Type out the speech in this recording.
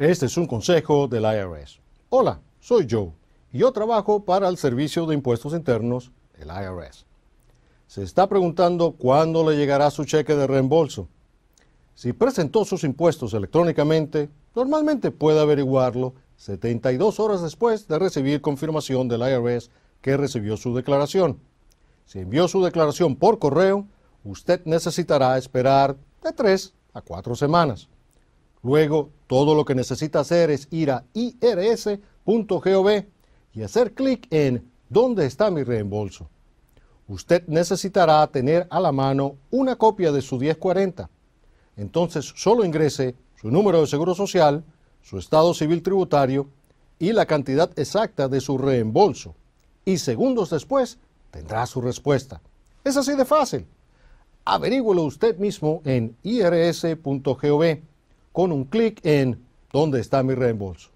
Este es un consejo del IRS. Hola, soy Joe y yo trabajo para el Servicio de Impuestos Internos, el IRS. Se está preguntando cuándo le llegará su cheque de reembolso. Si presentó sus impuestos electrónicamente, normalmente puede averiguarlo 72 horas después de recibir confirmación del IRS que recibió su declaración. Si envió su declaración por correo, usted necesitará esperar de 3 a 4 semanas. Luego, todo lo que necesita hacer es ir a irs.gov y hacer clic en ¿Dónde está mi reembolso? Usted necesitará tener a la mano una copia de su 1040. Entonces, solo ingrese su número de seguro social, su estado civil tributario y la cantidad exacta de su reembolso. Y segundos después tendrá su respuesta. Es así de fácil. Averígüelo usted mismo en irs.gov con un clic en ¿Dónde está mi reembolso?